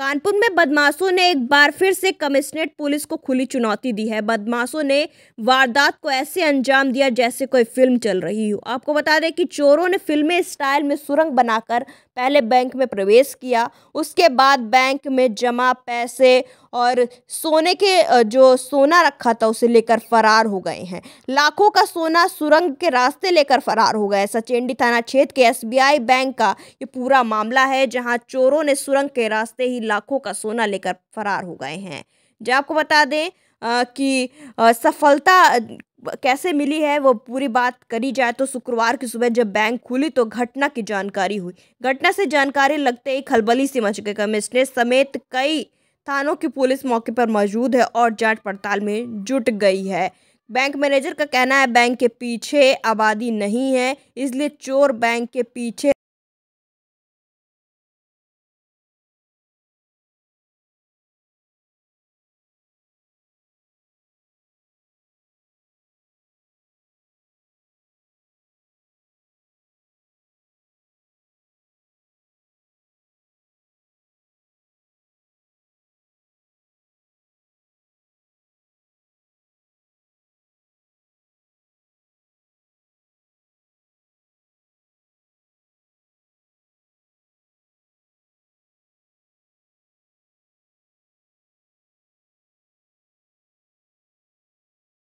कानपुर में बदमाशों ने एक बार फिर से कमिश्नरेट पुलिस को खुली चुनौती दी है बदमाशों ने वारदात को ऐसे अंजाम दिया जैसे कोई फिल्म चल रही हो आपको बता दें कि चोरों ने फिल्मी स्टाइल में सुरंग बनाकर पहले बैंक में प्रवेश किया उसके बाद बैंक में जमा पैसे और सोने के जो सोना रखा था उसे लेकर फरार हो गए हैं लाखों का सोना सुरंग के रास्ते लेकर फरार हो गए सचेंडी थाना क्षेत्र के एसबीआई बैंक का ये पूरा मामला है जहां चोरों ने सुरंग के रास्ते ही लाखों का सोना लेकर फरार हो गए हैं जो आपको बता दें कि सफलता कैसे मिली है वो पूरी बात करी जाए तो शुक्रवार की सुबह जब बैंक खुली तो घटना की जानकारी हुई घटना से जानकारी लगते ही खलबली सी मच गई कमिश्नर समेत कई थानों की पुलिस मौके पर मौजूद है और जांच पड़ताल में जुट गई है बैंक मैनेजर का कहना है बैंक के पीछे आबादी नहीं है इसलिए चोर बैंक के पीछे